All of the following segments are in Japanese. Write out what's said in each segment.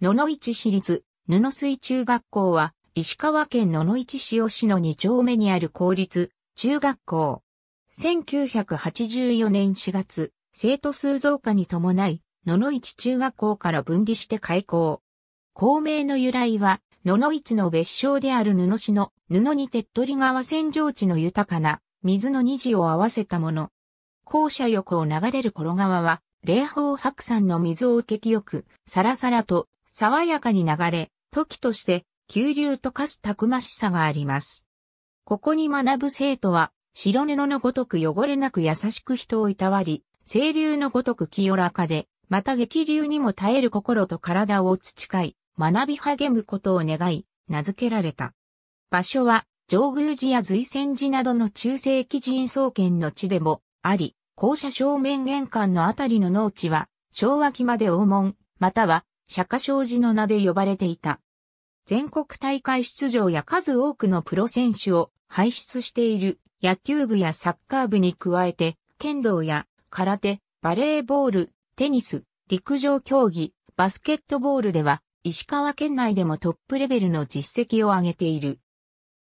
野々市市立、布水中学校は、石川県野々市市吉野2丁目にある公立、中学校。1984年4月、生徒数増加に伴い、野々市中学校から分離して開校。校名の由来は、野々市の別称である布市の、布に手っ取り川扇状地の豊かな、水の虹を合わせたもの。校舎横を流れる頃川は、霊峰白山の水を受け清く、さらさらと爽やかに流れ、時として、急流と化すたくましさがあります。ここに学ぶ生徒は、白布のごとく汚れなく優しく人をいたわり、清流のごとく清らかで、また激流にも耐える心と体を培い、学び励むことを願い、名付けられた。場所は、上宮寺や随仙寺などの中世紀人創建の地でもあり、校舎正面玄関のあたりの農地は、昭和期まで黄門、または釈迦商事の名で呼ばれていた。全国大会出場や数多くのプロ選手を輩出している野球部やサッカー部に加えて、剣道や空手、バレーボール、テニス、陸上競技、バスケットボールでは、石川県内でもトップレベルの実績を上げている。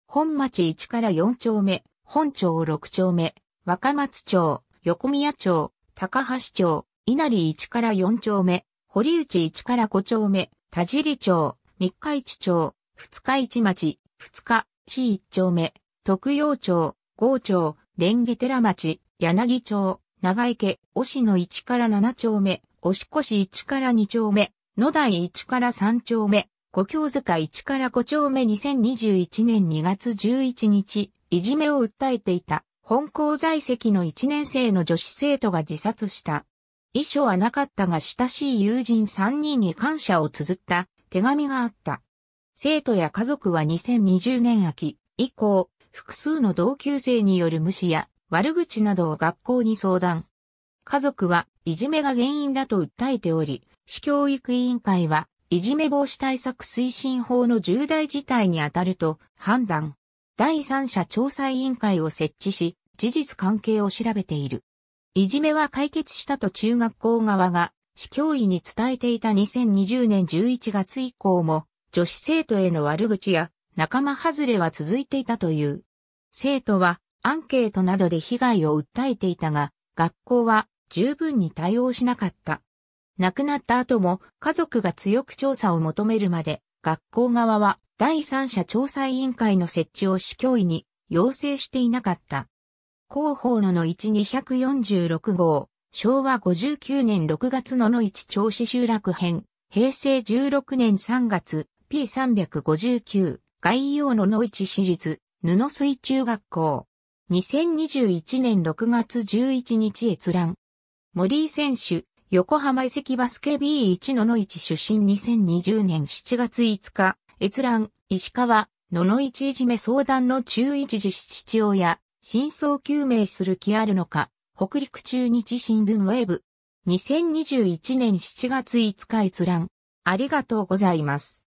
本町1から4丁目、本町6丁目、若松町、横宮町、高橋町、稲荷1から4丁目、堀内一から5丁目、田尻町、三日市町、二日市町、二日、市一丁目、徳陽町、郷町、蓮華寺町、柳町、長池、押野1から7丁目、押越1から2丁目、野台1から3丁目、五郷塚1から5丁目2021年2月11日、いじめを訴えていた、本校在籍の1年生の女子生徒が自殺した。遺書はなかったが親しい友人3人に感謝を綴った手紙があった。生徒や家族は2020年秋以降、複数の同級生による無視や悪口などを学校に相談。家族はいじめが原因だと訴えており、市教育委員会はいじめ防止対策推進法の重大事態に当たると判断。第三者調査委員会を設置し、事実関係を調べている。いじめは解決したと中学校側が、市教委に伝えていた2020年11月以降も、女子生徒への悪口や仲間外れは続いていたという。生徒はアンケートなどで被害を訴えていたが、学校は十分に対応しなかった。亡くなった後も家族が強く調査を求めるまで、学校側は第三者調査委員会の設置を市教委に要請していなかった。広報のの1246号、昭和59年6月のの市調子集落編、平成16年3月、P359、概要のの市市立、布水中学校。2021年6月11日閲覧。森井選手、横浜遺跡バスケ B1 のの市出身2020年7月5日、閲覧、石川、のの市いじめ相談の中一時父親、真相究明する気あるのか、北陸中日新聞ウェブ。2021年7月5日閲覧。ありがとうございます。